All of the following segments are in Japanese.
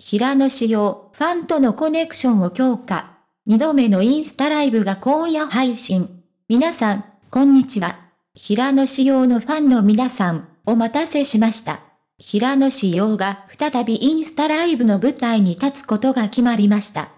平野紫耀、ファンとのコネクションを強化。二度目のインスタライブが今夜配信。皆さん、こんにちは。平野紫耀のファンの皆さん、お待たせしました。平野紫耀が再びインスタライブの舞台に立つことが決まりました。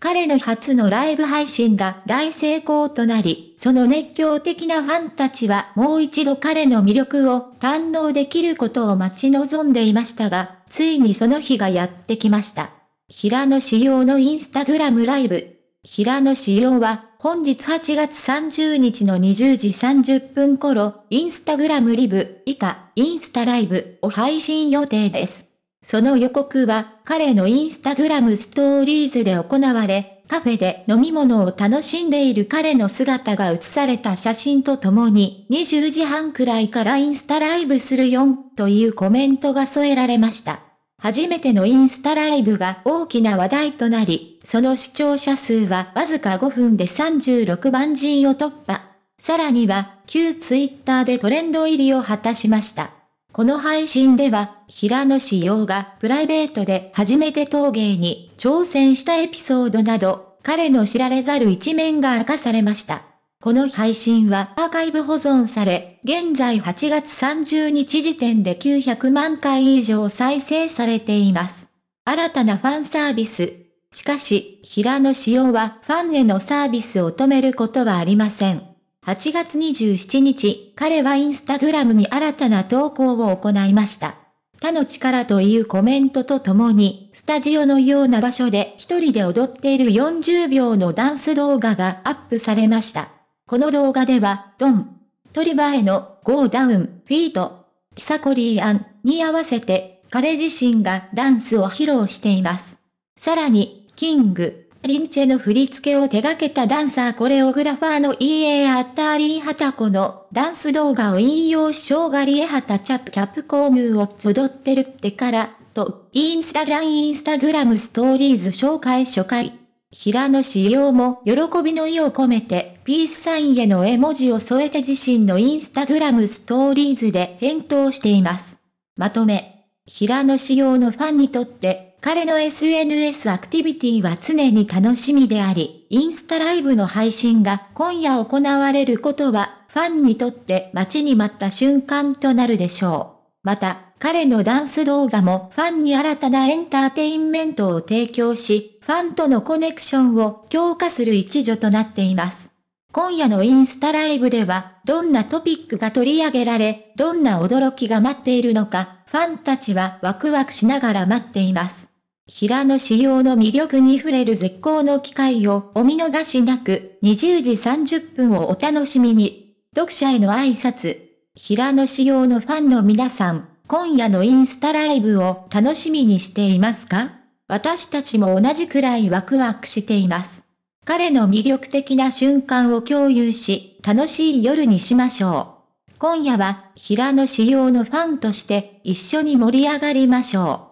彼の初のライブ配信が大成功となり、その熱狂的なファンたちはもう一度彼の魅力を堪能できることを待ち望んでいましたが、ついにその日がやってきました。平野仕様のインスタグラムライブ。平野仕様は本日8月30日の20時30分頃、インスタグラムリブ以下、インスタライブを配信予定です。その予告は彼のインスタグラムストーリーズで行われ、カフェで飲み物を楽しんでいる彼の姿が写された写真とともに、20時半くらいからインスタライブするよん、というコメントが添えられました。初めてのインスタライブが大きな話題となり、その視聴者数はわずか5分で36万人を突破。さらには、旧ツイッターでトレンド入りを果たしました。この配信では、平野紫耀がプライベートで初めて陶芸に挑戦したエピソードなど、彼の知られざる一面が明かされました。この配信はアーカイブ保存され、現在8月30日時点で900万回以上再生されています。新たなファンサービス。しかし、平野紫耀はファンへのサービスを止めることはありません。8月27日、彼はインスタグラムに新たな投稿を行いました。他の力というコメントとともに、スタジオのような場所で一人で踊っている40秒のダンス動画がアップされました。この動画では、ドン、トリバーへのゴーダウン、フィート、キサコリーアンに合わせて、彼自身がダンスを披露しています。さらに、キング、リンチェの振り付けを手掛けたダンサーコレオグラファーの EA アッターリーハタコのダンス動画を引用しョーがりエハタチャップキャップコームを集ってるってからとインスタグラムインスタグラムストーリーズ紹介初回平野紫耀も喜びの意を込めてピースサインへの絵文字を添えて自身のインスタグラムストーリーズで返答しています。まとめ。平野紫耀のファンにとって彼の SNS アクティビティは常に楽しみであり、インスタライブの配信が今夜行われることは、ファンにとって待ちに待った瞬間となるでしょう。また、彼のダンス動画もファンに新たなエンターテインメントを提供し、ファンとのコネクションを強化する一助となっています。今夜のインスタライブでは、どんなトピックが取り上げられ、どんな驚きが待っているのか、ファンたちはワクワクしながら待っています。平野仕様の魅力に触れる絶好の機会をお見逃しなく、20時30分をお楽しみに。読者への挨拶。平野仕様のファンの皆さん、今夜のインスタライブを楽しみにしていますか私たちも同じくらいワクワクしています。彼の魅力的な瞬間を共有し、楽しい夜にしましょう。今夜は、平野仕様のファンとして、一緒に盛り上がりましょう。